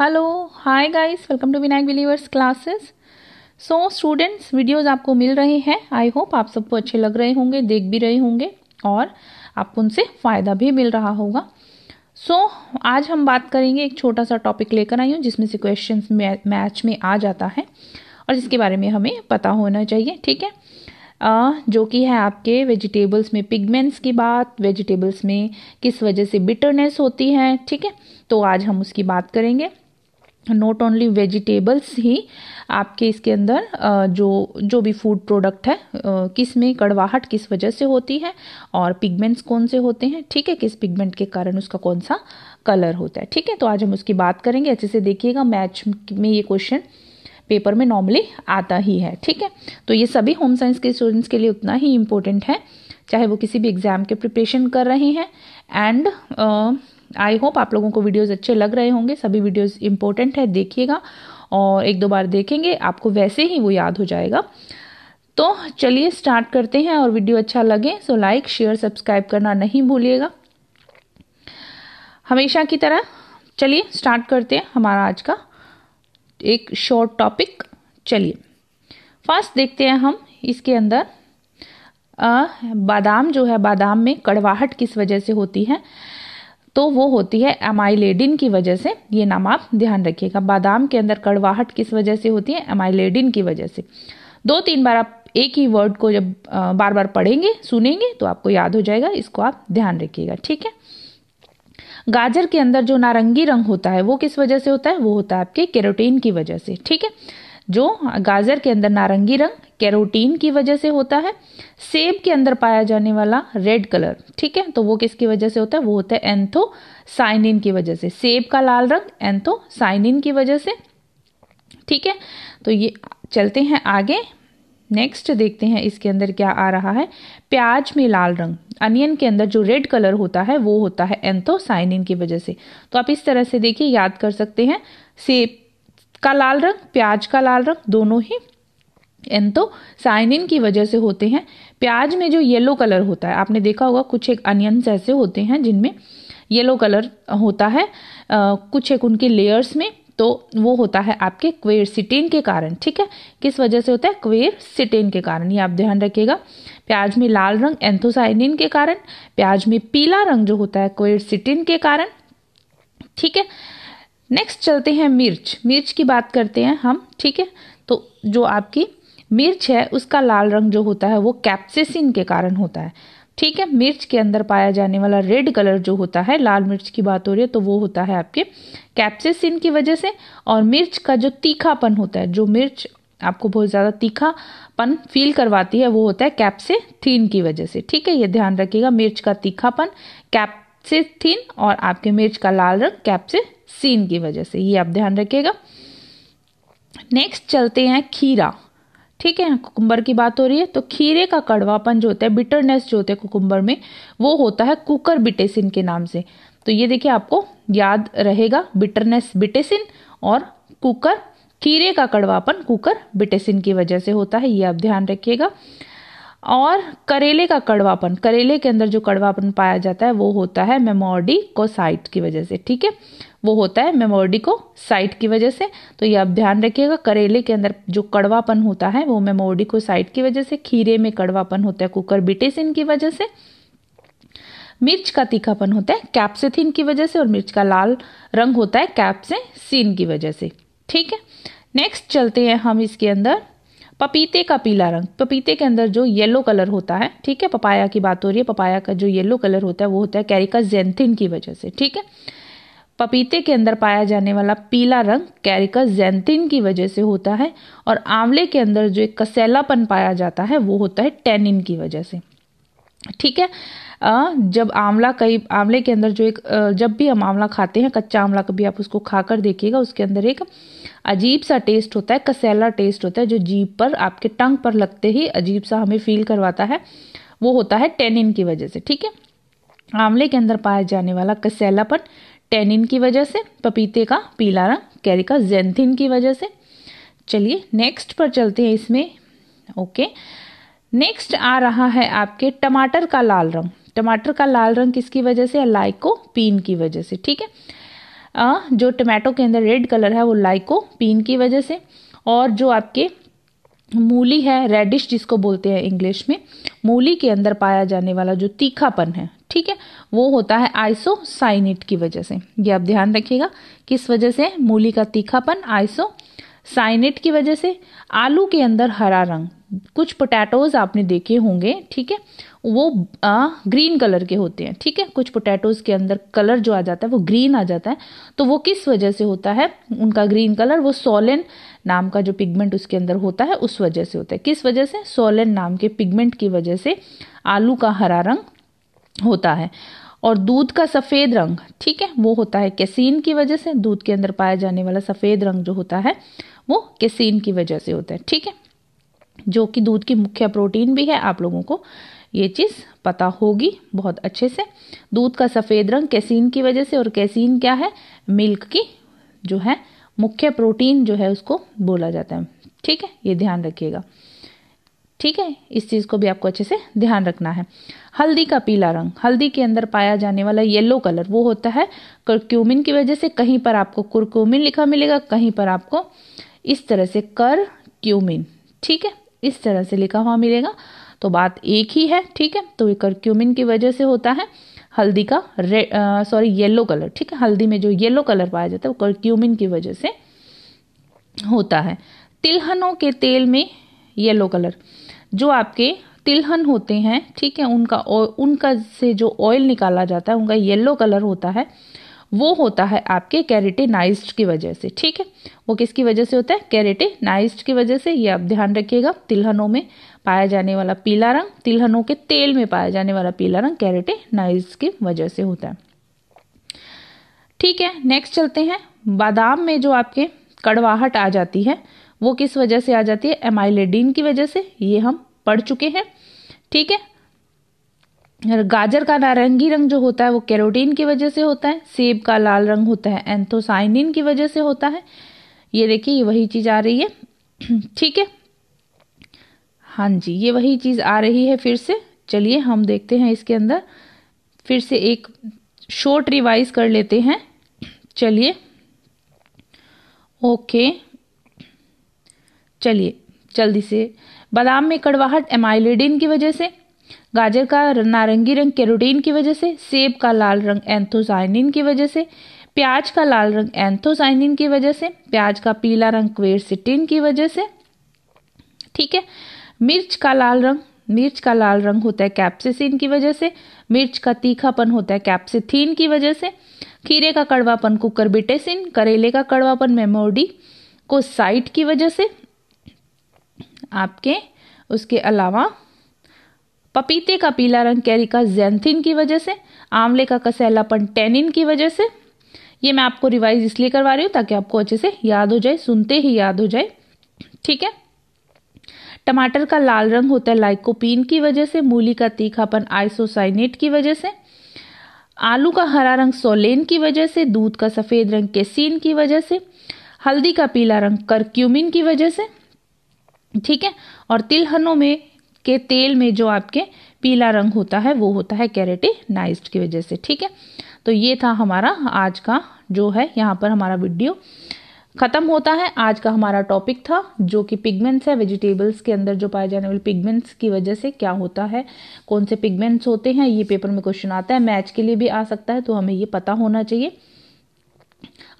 Hello hi guys welcome to Vinayak believers classes so students videos आपको मिल रहे हैं आई होप आप सबको अच्छे लग रहे होंगे देख भी रहे होंगे और आपको उनसे फ़ायदा भी मिल रहा होगा सो so, आज हम बात करेंगे एक छोटा सा टॉपिक लेकर आई हूँ जिसमें से क्वेश्चन मैच में आ जाता है और जिसके बारे में हमें पता होना चाहिए ठीक है आ, जो कि है आपके वेजिटेबल्स में पिगमेंट्स की बात वेजिटेबल्स में किस वजह से बिटरनेस होती है ठीक है तो आज हम उसकी बात करेंगे नॉट ओनली वेजिटेबल्स ही आपके इसके अंदर जो जो भी फूड प्रोडक्ट है किस में कड़वाहट किस वजह से होती है और पिगमेंट्स कौन से होते हैं ठीक है किस पिगमेंट के कारण उसका कौन सा कलर होता है ठीक है तो आज हम उसकी बात करेंगे अच्छे से देखिएगा मैच में ये क्वेश्चन पेपर में नॉर्मली आता ही है ठीक है तो ये सभी होम साइंस के स्टूडेंट्स के लिए उतना ही इम्पोर्टेंट है चाहे वो किसी भी एग्ज़ाम के प्रिपरेशन कर रहे हैं एंड आई होप आप लोगों को वीडियोज अच्छे लग रहे होंगे सभी वीडियोज़ इंपॉर्टेंट है देखिएगा और एक दो बार देखेंगे आपको वैसे ही वो याद हो जाएगा तो चलिए स्टार्ट करते हैं और वीडियो अच्छा लगे सो लाइक शेयर सब्सक्राइब करना नहीं भूलिएगा हमेशा की तरह चलिए स्टार्ट करते हैं हमारा आज का एक शॉर्ट टॉपिक चलिए फर्स्ट देखते हैं हम इसके अंदर आ, बादाम जो है बादाम में कड़वाहट किस वजह से होती है तो वो होती है एमाइलेडिन की वजह से ये नाम आप ध्यान रखिएगा बादाम के अंदर कड़वाहट किस वजह से होती है एमाइलेडिन की वजह से दो तीन बार आप एक ही वर्ड को जब बार बार पढ़ेंगे सुनेंगे तो आपको याद हो जाएगा इसको आप ध्यान रखिएगा ठीक है गाजर के अंदर जो नारंगी रंग होता है वो किस वजह से होता है वो होता है आपके केरोटीन की वजह से ठीक है जो गाजर के अंदर नारंगी रंग कैरोटीन की वजह से होता है सेब के अंदर पाया जाने वाला रेड कलर ठीक है तो वो किसकी वजह से होता है वो होता है एंथोसाइनिन की वजह से सेब का लाल रंग एंथोसाइनिन की वजह से ठीक है तो ये चलते हैं आगे नेक्स्ट देखते हैं इसके अंदर क्या आ रहा है प्याज में लाल रंग अनियन के अंदर जो रेड कलर होता है वो होता है एंथोसाइनिन की वजह से तो आप इस तरह से देखिए याद कर सकते हैं सेब का लाल रंग प्याज का लाल रंग दोनों ही एंथोसाइनिन तो की वजह से होते हैं प्याज में जो येलो कलर होता है आपने देखा होगा कुछ एक अनियंस ऐसे होते हैं जिनमें येलो कलर होता है आ, कुछ एक उनके लेयर्स में तो वो होता है आपके क्वेर सिटेन के कारण ठीक है किस वजह से होता है क्वेर सिटेन के कारण ये आप ध्यान रखिएगा प्याज में लाल रंग एंथोसाइनिन के कारण प्याज में पीला रंग जो होता है क्वेर सिटेन के कारण ठीक है नेक्स्ट चलते हैं मिर्च मिर्च की बात करते हैं हम ठीक है तो जो आपकी मिर्च है उसका लाल रंग जो होता है वो कैप्सिसिन के कारण होता है ठीक है मिर्च के अंदर पाया जाने वाला रेड कलर जो होता है लाल मिर्च की बात हो रही है तो वो होता है आपके कैप्सेसिन की वजह से और मिर्च का जो तीखापन होता है जो मिर्च आपको बहुत ज़्यादा तीखापन फील करवाती है वो होता है कैप्सिथीन की वजह से ठीक है ये ध्यान रखिएगा मिर्च का तीखापन कैप सिस्थीन और आपके मिर्च का लाल रंग सीन की वजह से ये आप ध्यान रखिएगा नेक्स्ट चलते हैं खीरा ठीक है कुकुम्बर की बात हो रही है तो खीरे का कड़वापन जो होता है बिटरनेस जो होता है कुकुम्बर में वो होता है कुकर बिटेसिन के नाम से तो ये देखिए आपको याद रहेगा बिटरनेस बिटेसिन और कुकर खीरे का कड़वापन कुकर बिटेसिन की वजह से होता है ये आप ध्यान रखिएगा और करेले का कड़वापन करेले के अंदर जो कड़वापन पाया जाता है वो होता है मेमोडी को साइट की वजह से ठीक है वो होता है मेमोडी को साइट की वजह से तो ये आप ध्यान रखिएगा करेले के अंदर जो कड़वापन होता है वो मेमोडी को साइट की वजह से खीरे में कड़वापन होता है कुकर बिटेसिन की वजह से मिर्च का तीखापन होता है कैप्सेथिन की वजह से और मिर्च का लाल रंग होता है कैप्सेसिन की वजह से ठीक है नेक्स्ट चलते हैं हम इसके अंदर पपीते का पीला रंग पपीते के अंदर जो येलो कलर होता है ठीक है पपाया की बात हो रही है पपाया का जो येलो कलर होता है वो होता है कैरिका जेंथिन की वजह से ठीक है पपीते के अंदर पाया जाने वाला पीला रंग कैरिका जेंथिन की वजह से होता है और आंवले के अंदर जो एक कसैलापन पाया जाता है वो होता है टेनिन की वजह से ठीक है आ, जब आंवला कई आंवले के अंदर जो एक जब भी हम आंवला खाते हैं कच्चा आंवला कभी आप उसको खाकर देखिएगा उसके अंदर एक अजीब सा टेस्ट होता है कसैला टेस्ट होता है जो जीप पर आपके टंग पर लगते ही अजीब सा हमें फील करवाता है वो होता है टेनिन की वजह से ठीक है आंवले के अंदर पाया जाने वाला कसैलापन टेनिन की वजह से पपीते का पीला रंग कैरिका जेंथिन की वजह से चलिए नेक्स्ट पर चलते हैं इसमें ओके okay. नेक्स्ट आ रहा है आपके टमाटर का लाल रंग टमाटर का लाल रंग किसकी वजह से लाइकोपीन की वजह से ठीक है आ, जो टमाटो के अंदर रेड कलर है वो लाइकोपीन की वजह से और जो आपके मूली है रेडिश जिसको बोलते हैं इंग्लिश में मूली के अंदर पाया जाने वाला जो तीखापन है ठीक है वो होता है आइसोसाइनिट की वजह से ये आप ध्यान रखिएगा किस वजह से मूली का तीखापन आइसो साइनेट की वजह से आलू के अंदर हरा रंग कुछ पोटैटोज आपने देखे होंगे ठीक है वो आ, ग्रीन कलर के होते हैं ठीक है कुछ पोटैटोज के अंदर कलर जो आ जाता है वो ग्रीन आ जाता है तो वो किस वजह से होता है उनका ग्रीन कलर वो सोलेन नाम का जो पिगमेंट उसके अंदर होता है उस वजह से होता है किस वजह से सोलेन नाम के पिगमेंट की वजह से आलू का हरा रंग होता है और दूध का सफ़ेद रंग ठीक है वो होता है कैसीन की वजह से दूध के अंदर पाया जाने वाला सफ़ेद रंग जो होता है वो कैसीन की वजह से होता है ठीक है जो कि दूध की मुख्य प्रोटीन भी है आप लोगों को ये चीज़ पता होगी बहुत अच्छे से दूध का सफ़ेद रंग कैसीन की वजह से और कैसीन क्या है मिल्क की जो है मुख्य प्रोटीन जो है उसको बोला जाता है ठीक है ये ध्यान रखिएगा ठीक है इस चीज़ को भी आपको अच्छे से ध्यान रखना है हल्दी का पीला रंग हल्दी के अंदर पाया जाने वाला येलो कलर वो होता है करक्यूमिन की वजह से कहीं पर आपको कुरक्यूमिन लिखा मिलेगा कहीं पर आपको इस तरह से कर क्यूमिन ठीक है इस तरह से लिखा हुआ मिलेगा तो बात एक ही है ठीक है तो ये करक्यूमिन की वजह से होता है हल्दी का रेड सॉरी येलो कलर ठीक है हल्दी में जो येलो कलर पाया जाता है वो करक्यूमिन की वजह से होता है तिलहनों के तेल में येलो कलर जो आपके तिलहन होते हैं ठीक है उनका उनका से जो ऑयल निकाला जाता है उनका येलो कलर होता है वो होता है आपके कैरेटेनाइज्ड की वजह से ठीक है वो किसकी वजह से होता है कैरेटेनाइज्ड की वजह से ये आप ध्यान रखिएगा तिलहनों में पाया जाने वाला पीला रंग तिलहनों के तेल में पाया जाने वाला पीला रंग कैरेटेनाइज की वजह से होता है ठीक है नेक्स्ट चलते हैं बादाम में जो आपके कड़वाहट आ जाती है वो किस वजह से आ जाती है एमाइलेडीन की वजह से ये हम पढ़ चुके हैं ठीक है गाजर का नारंगी रंग जो होता है वो कैरोटीन की वजह से होता है सेब का लाल रंग होता है एंथोसाइनिन की वजह से होता है ये देखिए ये वही चीज़ आ रही है ठीक है हाँ जी ये वही चीज़ आ रही है फिर से चलिए हम देखते हैं इसके अंदर फिर से एक शॉर्ट रिवाइज कर लेते हैं चलिए ओके okay. चलिए जल्दी से बादाम में कड़वाहट एमाइलेडिन की वजह से गाजर का नारंगी रंग कैरोटीन की वजह से सेब का लाल रंग एंथोसाइनिन की वजह से प्याज का लाल रंग एंथोसाइनिन की वजह से प्याज का पीला रंग क्वेरसिटिन की वजह से ठीक है मिर्च का लाल रंग मिर्च का लाल रंग होता है कैप्सिसिन की वजह से मिर्च का तीखापन होता है कैप्सिथीन की वजह से खीरे का कड़वापन कुकरबिटेसिन करेले का कड़वापन मेमोडी को साइट की वजह से आपके उसके अलावा पपीते का पीला रंग कैरिका जैंथिन की वजह से आंवले का कसैलापन टेनिन की वजह से ये मैं आपको रिवाइज इसलिए करवा रही हूँ ताकि आपको अच्छे से याद हो जाए सुनते ही याद हो जाए ठीक है टमाटर का लाल रंग होता है लाइकोपीन की वजह से मूली का तीखापन आइसोसाइनेट की वजह से आलू का हरा रंग सोलेन की वजह से दूध का सफ़ेद रंग केसीन की वजह से हल्दी का पीला रंग करक्यूमिन की वजह से ठीक है और तिलहनों में के तेल में जो आपके पीला रंग होता है वो होता है कैरेटिनाइज्ड की वजह से ठीक है तो ये था हमारा आज का जो है यहाँ पर हमारा वीडियो ख़त्म होता है आज का हमारा टॉपिक था जो कि पिगमेंट्स है वेजिटेबल्स के अंदर जो पाए जाने वाले पिगमेंट्स की वजह से क्या होता है कौन से पिगमेंट्स होते हैं ये पेपर में क्वेश्चन आता है मैच के लिए भी आ सकता है तो हमें ये पता होना चाहिए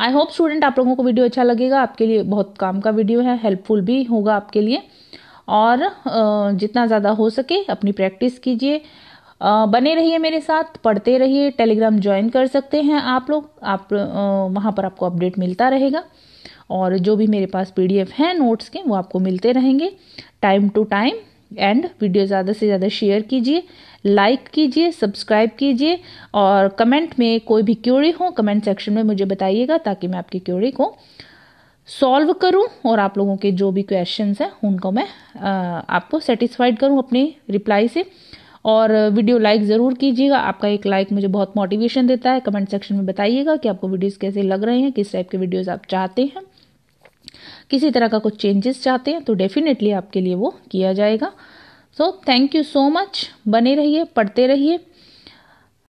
आई होप स्टूडेंट आप लोगों को वीडियो अच्छा लगेगा आपके लिए बहुत काम का वीडियो है हेल्पफुल भी होगा आपके लिए और जितना ज़्यादा हो सके अपनी प्रैक्टिस कीजिए बने रहिए मेरे साथ पढ़ते रहिए टेलीग्राम ज्वाइन कर सकते हैं आप लोग आप वहाँ पर आपको अपडेट मिलता रहेगा और जो भी मेरे पास पीडीएफ हैं नोट्स के वो आपको मिलते रहेंगे time to time and video ज़्यादा से ज़्यादा शेयर कीजिए लाइक कीजिए सब्सक्राइब कीजिए और कमेंट में कोई भी क्यूरी हो कमेंट सेक्शन में मुझे बताइएगा ताकि मैं आपकी क्यूरी को सॉल्व करूं और आप लोगों के जो भी क्वेश्चंस हैं उनको मैं आपको सेटिस्फाइड करूं अपनी रिप्लाई से और वीडियो लाइक ज़रूर कीजिएगा आपका एक लाइक मुझे बहुत मोटिवेशन देता है कमेंट सेक्शन में बताइएगा कि आपको वीडियोस कैसे लग रहे हैं किस टाइप के वीडियोस आप चाहते हैं किसी तरह का कुछ चेंजेस चाहते हैं तो डेफिनेटली आपके लिए वो किया जाएगा so thank you so much बने रहिए पढ़ते रहिए